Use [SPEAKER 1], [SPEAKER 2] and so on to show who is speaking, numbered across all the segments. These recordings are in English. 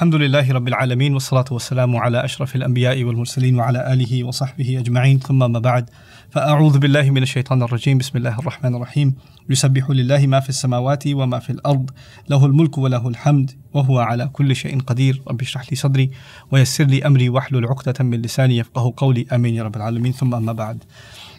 [SPEAKER 1] الحمد لله رب العالمين والصلاة والسلام على أشرف الأنبياء والمرسلين وعلى آله وصحبه أجمعين ثم ما بعد فأعوذ بالله من الشيطان الرجيم بسم الله الرحمن الرحيم يسبح لله ما في السماوات وما في الأرض له الملك وله الحمد وهو على كل شيء قدير رب اشرح لي صدري ويسر لي أمري واحلل عقدة من لساني يفقه قولي آمين يا رب العالمين ثم أما بعد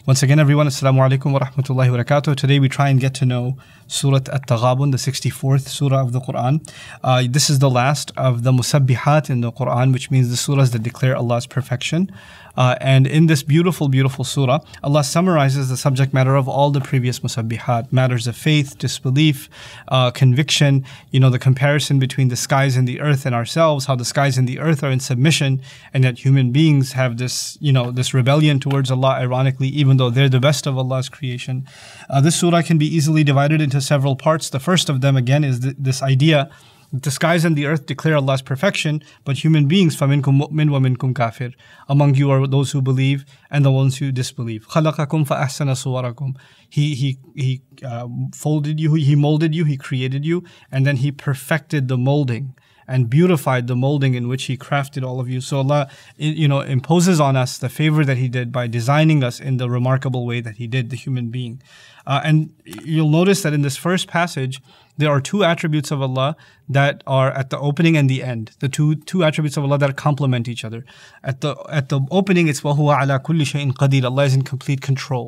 [SPEAKER 1] Once again, everyone, Assalamu alaikum wa rahmatullahi wa barakatuh. Today we try and get to know Surah At Taghabun, the 64th Surah of the Quran. Uh, this is the last of the Musabbihat in the Quran, which means the surahs that declare Allah's perfection. Uh, and in this beautiful, beautiful surah, Allah summarizes the subject matter of all the previous musabbihat matters of faith, disbelief, uh, conviction, you know, the comparison between the skies and the earth and ourselves, how the skies and the earth are in submission, and that human beings have this, you know, this rebellion towards Allah, ironically, even though they're the best of Allah's creation. Uh, this surah can be easily divided into several parts. The first of them, again, is th this idea the skies and the earth declare Allah's perfection, but human beings, فَمِنْكُمْ مُؤْمِنْ وَمِنْكُمْ كَافِرٌ Among you are those who believe and the ones who disbelieve. خَلَقَكُمْ فَأَحْسَنَ صُوَرَكُمْ He, he, he uh, folded you, he molded you, he created you, and then he perfected the molding and beautified the molding in which He crafted all of you. So Allah, you know, imposes on us the favor that He did by designing us in the remarkable way that He did the human being. Uh, and you'll notice that in this first passage, there are two attributes of Allah that are at the opening and the end. The two two attributes of Allah that complement each other. At the at the opening, it's wahuwa ala kulli shayin qadir. Allah is in complete control.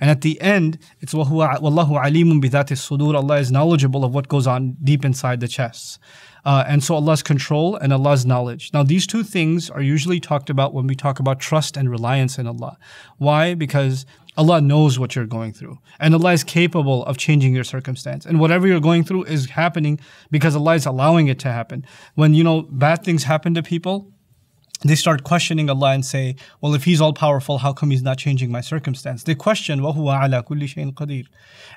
[SPEAKER 1] And at the end, it's wahuwa wallahu alimun bidhatis sudur. Allah is knowledgeable of what goes on deep inside the chests. Uh, and so Allah's control and Allah's knowledge. Now, these two things are usually talked about when we talk about trust and reliance in Allah. Why? Because Allah knows what you're going through. And Allah is capable of changing your circumstance. And whatever you're going through is happening because Allah is allowing it to happen. When, you know, bad things happen to people, they start questioning Allah and say, well, if He's all powerful, how come He's not changing my circumstance? They question, وَهُوَ عَلَى كُلِّ شَيْءٍ قَدِيرٌ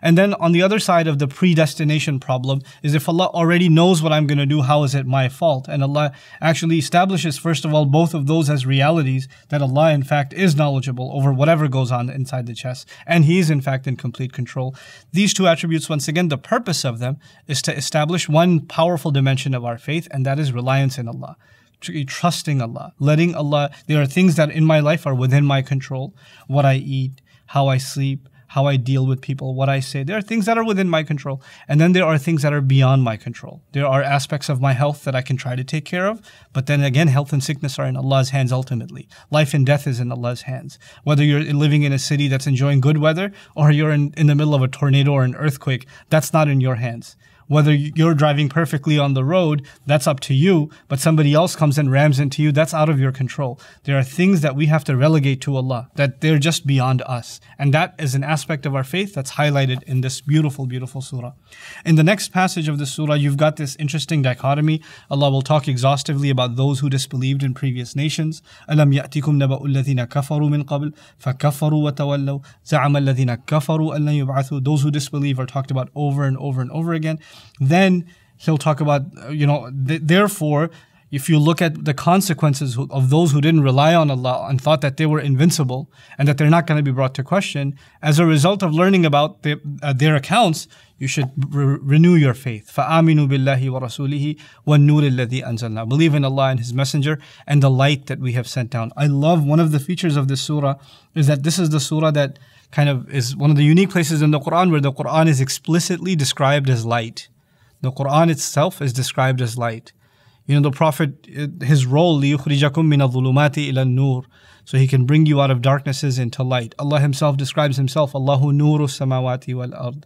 [SPEAKER 1] And then on the other side of the predestination problem is if Allah already knows what I'm going to do, how is it my fault? And Allah actually establishes, first of all, both of those as realities that Allah, in fact, is knowledgeable over whatever goes on inside the chest, and He is, in fact, in complete control. These two attributes, once again, the purpose of them is to establish one powerful dimension of our faith, and that is reliance in Allah trusting Allah, letting Allah. There are things that in my life are within my control. What I eat, how I sleep, how I deal with people, what I say. There are things that are within my control. And then there are things that are beyond my control. There are aspects of my health that I can try to take care of. But then again, health and sickness are in Allah's hands ultimately. Life and death is in Allah's hands. Whether you're living in a city that's enjoying good weather or you're in, in the middle of a tornado or an earthquake, that's not in your hands. Whether you're driving perfectly on the road, that's up to you, but somebody else comes and rams into you, that's out of your control. There are things that we have to relegate to Allah, that they're just beyond us. And that is an aspect of our faith that's highlighted in this beautiful, beautiful surah. In the next passage of the surah, you've got this interesting dichotomy. Allah will talk exhaustively about those who disbelieved in previous nations. أَلَمْ يَأْتِكُمْ نَبَأُ الَّذِينَ كَفَرُوا مِنْ قَبْلِ فَكَفَرُوا وَتَوَلَّوْا زَعَمَ الَّذِينَ كَفَرُوا يُبْعَثُوا Those who disbelieve are talked about over and over and over again. Then he'll talk about, uh, you know, th- therefore, if you look at the consequences of those who didn't rely on Allah and thought that they were invincible and that they're not going to be brought to question, as a result of learning about the, uh, their accounts, you should re- renew your faith. فَآمِنُوا بِاللَّهِ وَرَسُولِهِ وَالنُّورِ الَّذِي أَنزَلْنَا Believe in Allah and His Messenger and the light that we have sent down. I love one of the features of this surah is that this is the surah that kind of is one of the unique places in the Quran where the Quran is explicitly described as light. The Quran itself is described as light. You know, the Prophet, his role, لِيُخْرِجَكُم مِّنَ الظُّلُمَاتِ إِلَى النُّورِ So he can bring you out of darknesses into light. Allah himself describes himself, Allahu nuru samawati wal ard.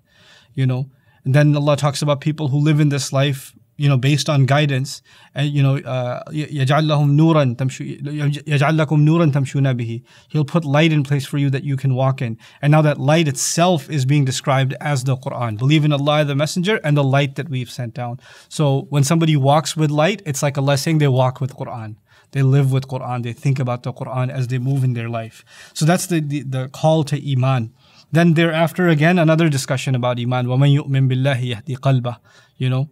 [SPEAKER 1] You know, and then Allah talks about people who live in this life you know, based on guidance, and you know, uh, يَجْعَلْ لَهُمْ نُورًا لَكُمْ نُورًا تَمْشُونَ بِهِ He'll put light in place for you that you can walk in. And now that light itself is being described as the Quran. Believe in Allah, the Messenger, and the light that we've sent down. So when somebody walks with light, it's like Allah saying they walk with Quran they live with Quran, they think about the Quran as they move in their life. So that's the, the, the call to Iman. Then thereafter again another discussion about Iman. وَمَن يُؤْمِن بِاللَّهِ يَهْدِي قَلْبَهُ You know,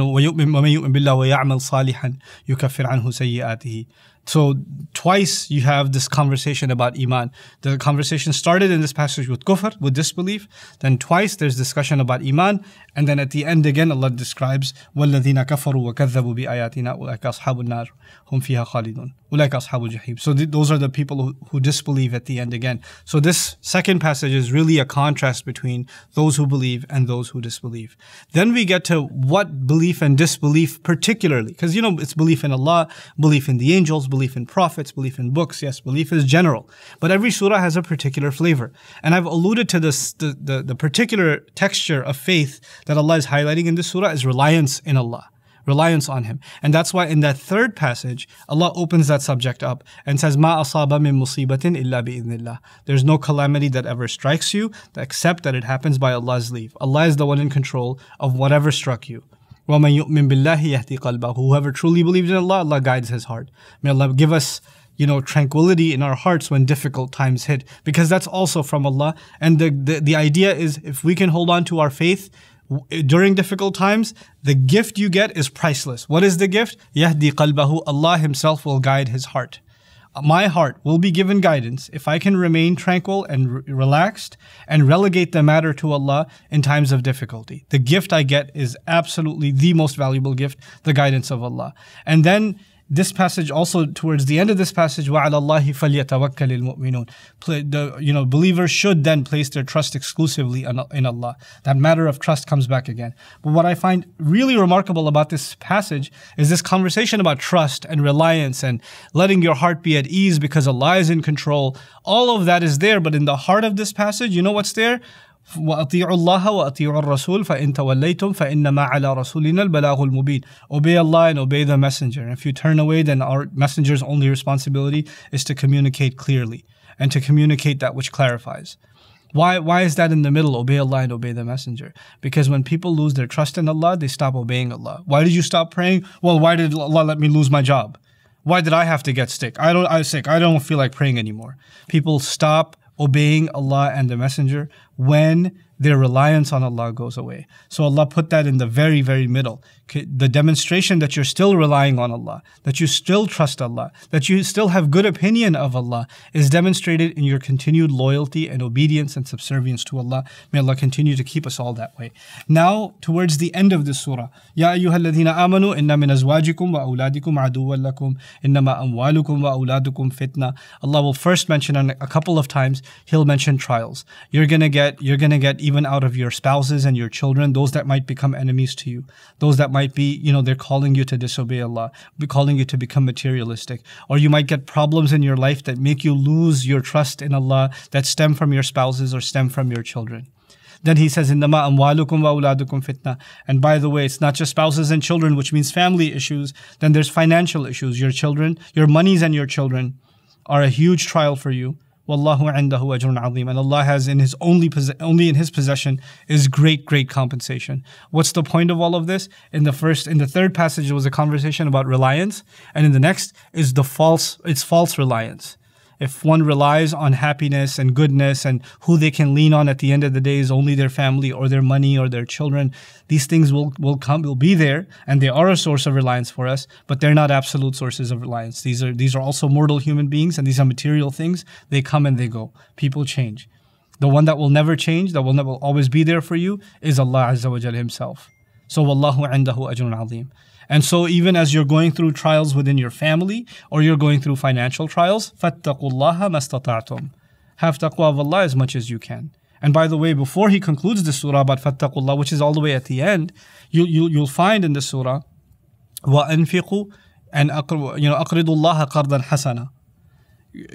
[SPEAKER 1] ويؤمن ومن يؤمن بالله ويعمل صالحا يكفر عنه سيئاته So twice you have this conversation about iman. The conversation started in this passage with kufr, with disbelief. Then twice there's discussion about iman, and then at the end again Allah describes وَالَّذِينَ كَفَرُوا وَكَذَّبُوا بِآيَاتِنَا أُولَٰئِكَ أَصْحَابُ النَّارِ هُمْ فِيهَا خَالِدُونَ أُولَٰئِكَ أَصْحَابُ الْجَحِيمِ So th- those are the people who, who disbelieve at the end again. So this second passage is really a contrast between those who believe and those who disbelieve. Then we get to what belief and disbelief particularly, because you know it's belief in Allah, belief in the angels belief in prophets, belief in books. Yes, belief is general. But every surah has a particular flavor. And I've alluded to this, the, the, the particular texture of faith that Allah is highlighting in this surah is reliance in Allah reliance on him. And that's why in that third passage, Allah opens that subject up and says, Ma asaba min musibatin illa bi'idhnillah. There's no calamity that ever strikes you except that it happens by Allah's leave. Allah is the one in control of whatever struck you. وَمَن يُؤْمِن بِاللَّهِ قَلْبَهُ Whoever truly believes in Allah, Allah guides his heart. May Allah give us you know, tranquility in our hearts when difficult times hit, because that's also from Allah. And the, the, the idea is if we can hold on to our faith, during difficult times, the gift you get is priceless. What is the gift? Yahdi قلبه. Allah Himself will guide His heart. My heart will be given guidance if I can remain tranquil and re relaxed and relegate the matter to Allah in times of difficulty. The gift I get is absolutely the most valuable gift, the guidance of Allah. And then this passage also towards the end of this passage وَعَلَى اللَّهِ فَلْيَتَوَكَّلِ الْمُؤْمِنُونَ the you know believers should then place their trust exclusively in Allah that matter of trust comes back again but what i find really remarkable about this passage is this conversation about trust and reliance and letting your heart be at ease because Allah is in control all of that is there but in the heart of this passage you know what's there واطيعوا الله واطيعوا الرسول فان توليتم فانما على رسولنا البلاغ المبين obey Allah and obey the messenger if you turn away then our messenger's only responsibility is to communicate clearly and to communicate that which clarifies why why is that in the middle obey Allah and obey the messenger because when people lose their trust in Allah they stop obeying Allah why did you stop praying well why did Allah let me lose my job why did I have to get sick I don't I sick I don't feel like praying anymore people stop obeying Allah and the messenger when their reliance on Allah goes away. So Allah put that in the very, very middle. The demonstration that you're still relying on Allah, that you still trust Allah, that you still have good opinion of Allah is demonstrated in your continued loyalty and obedience and subservience to Allah. May Allah continue to keep us all that way. Now, towards the end of this surah, Ya ayyuhalladhina amanu inna min azwajikum wa awladikum aduwwan lakum innama amwalukum wa awladukum fitna. Allah will first mention a couple of times, He'll mention trials. You're gonna get, you're gonna get even out of your spouses and your children, those that might become enemies to you, those that might be, you know, they're calling you to disobey Allah, calling you to become materialistic, or you might get problems in your life that make you lose your trust in Allah that stem from your spouses or stem from your children. Then he says, Innama amwalukum wa uladukum fitna. And by the way, it's not just spouses and children, which means family issues. Then there's financial issues. Your children, your monies and your children are a huge trial for you. Wallahu indahu ajrun azim. And Allah has in his only, only in his possession is great, great compensation. What's the point of all of this? In the first, in the third passage, it was a conversation about reliance. And in the next is the false, it's false reliance if one relies on happiness and goodness and who they can lean on at the end of the day is only their family or their money or their children, these things will, will come, will be there, and they are a source of reliance for us, but they're not absolute sources of reliance. These are, these are also mortal human beings and these are material things. They come and they go. People change. The one that will never change, that will never always be there for you is Allah Azza wa Jal Himself. So Wallahu andahu ajrun azim. And so even as you're going through trials within your family or you're going through financial trials, fattaqullaha mastata'tum. Have taqwa of Allah as much as you can. And by the way, before he concludes the surah about fattaqullah, which is all the way at the end, you, you, you'll find in the surah, وَأَنْفِقُوا and you know, أَقْرِضُ اللَّهَ قَرْضًا حَسَنًا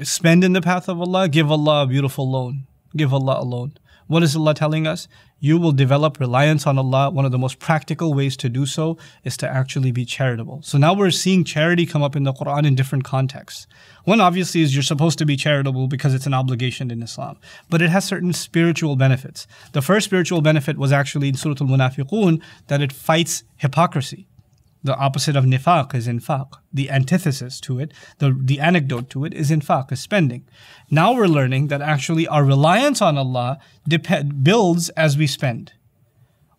[SPEAKER 1] Spend in the path of Allah, give Allah a beautiful loan. Give Allah a loan. What is Allah telling us? You will develop reliance on Allah. One of the most practical ways to do so is to actually be charitable. So now we're seeing charity come up in the Quran in different contexts. One obviously is you're supposed to be charitable because it's an obligation in Islam, but it has certain spiritual benefits. The first spiritual benefit was actually in Surah Al Munafiqun that it fights hypocrisy. The opposite of nifaq is infaq. The antithesis to it, the, the anecdote to it is infaq, is spending. Now we're learning that actually our reliance on Allah depend, builds as we spend.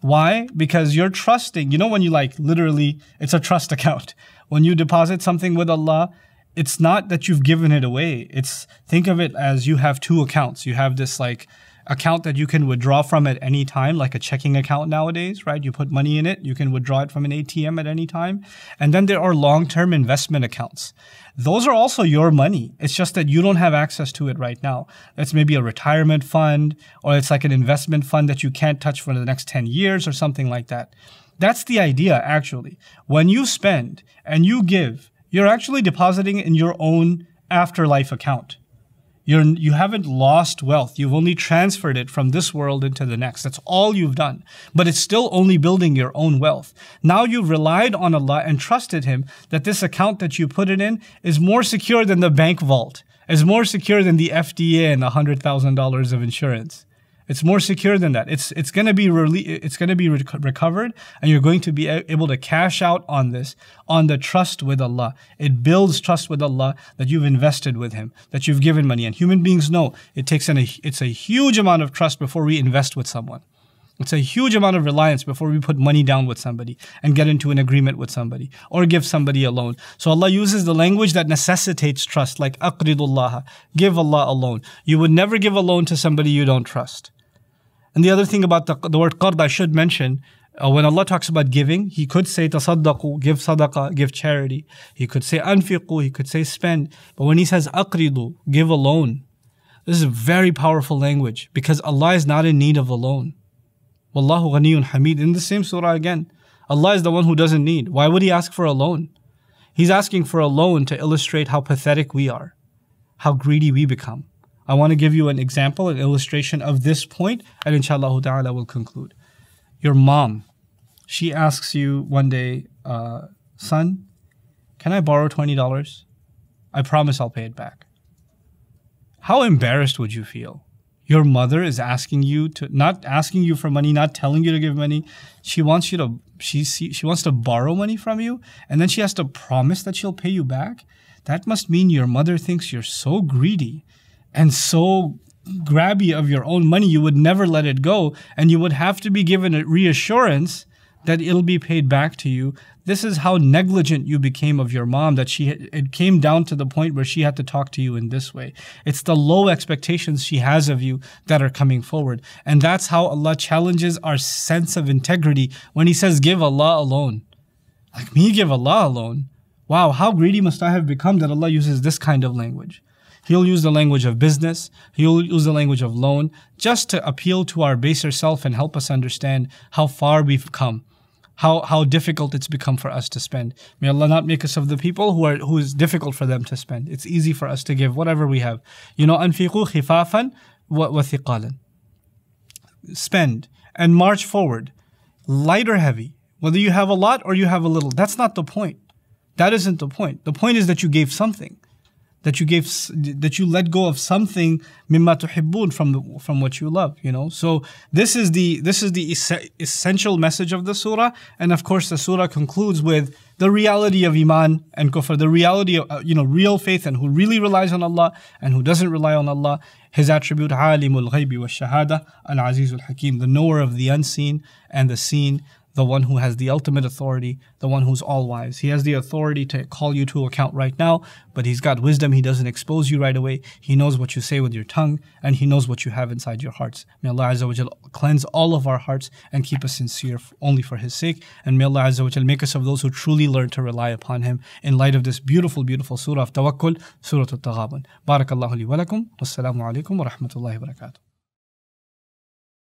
[SPEAKER 1] Why? Because you're trusting. You know when you like literally, it's a trust account. When you deposit something with Allah, it's not that you've given it away. It's think of it as you have two accounts. You have this like account that you can withdraw from at any time, like a checking account nowadays, right? You put money in it, you can withdraw it from an ATM at any time. And then there are long term investment accounts. Those are also your money. It's just that you don't have access to it right now. It's maybe a retirement fund, or it's like an investment fund that you can't touch for the next 10 years or something like that. That's the idea, actually. When you spend and you give, you're actually depositing in your own afterlife account you're, you haven't lost wealth. You've only transferred it from this world into the next. That's all you've done. But it's still only building your own wealth. Now you've relied on Allah and trusted Him that this account that you put it in is more secure than the bank vault, is more secure than the FDA and $100,000 of insurance. It's more secure than that. It's it's going to be rele- it's going to be recovered and you're going to be able to cash out on this on the trust with Allah. It builds trust with Allah that you've invested with him, that you've given money and human beings know it takes an it's a huge amount of trust before we invest with someone. It's a huge amount of reliance before we put money down with somebody and get into an agreement with somebody or give somebody a loan. So Allah uses the language that necessitates trust, like aqridullah, give Allah a loan. You would never give a loan to somebody you don't trust. And the other thing about the, the word qard I should mention, uh, when Allah talks about giving, He could say tasaddaqu, give sadaqah, give charity. He could say anfiqu, He could say spend. But when He says aqridu, give a loan, this is a very powerful language because Allah is not in need of a loan. Wallahu ghaniyun hamid. In the same surah again, Allah is the one who doesn't need. Why would He ask for a loan? He's asking for a loan to illustrate how pathetic we are, how greedy we become. I want to give you an example, an illustration of this point, and inshallah ta'ala will conclude. Your mom, she asks you one day, uh, son, can I borrow $20? I promise I'll pay it back. How embarrassed would you feel? Your mother is asking you to not asking you for money, not telling you to give money. She wants you to she she wants to borrow money from you and then she has to promise that she'll pay you back. That must mean your mother thinks you're so greedy and so grabby of your own money, you would never let it go. And you would have to be given a reassurance that it'll be paid back to you. This is how negligent you became of your mom that she it came down to the point where she had to talk to you in this way. It's the low expectations she has of you that are coming forward. And that's how Allah challenges our sense of integrity when he says give Allah alone. Like me give Allah alone. Wow, how greedy must I have become that Allah uses this kind of language? He'll use the language of business. He'll use the language of loan just to appeal to our baser self and help us understand how far we've come how how difficult it's become for us to spend. May Allah not make us of the people who are who is difficult for them to spend. It's easy for us to give whatever we have. You know, anfiqu khifafan wa thiqalan. Spend and march forward, light or heavy. Whether you have a lot or you have a little, that's not the point. That isn't the point. The point is that you gave something that you gave that you let go of something mimma tuhibbun from from what you love you know so this is the this is the es- essential message of the surah and of course the surah concludes with the reality of iman and kufr the reality of uh, you know real faith and who really relies on Allah and who doesn't rely on Allah his attribute alimul ghaibi wa shahada al azizul hakim the knower of the unseen and the seen the one who has the ultimate authority, the one who's all wise. He has the authority to call you to account right now, but he's got wisdom. He doesn't expose you right away. He knows what you say with your tongue, and he knows what you have inside your hearts. May Allah Azza wa Jal cleanse all of our hearts and keep us sincere only for his sake. And may Allah Azza wa Jal make us of those who truly learn to rely upon him in light of this beautiful, beautiful surah of tawakkul, surah al-taghabun. Barakallahu li wa lakum. Wassalamu alaikum wa rahmatullahi wa barakatuh.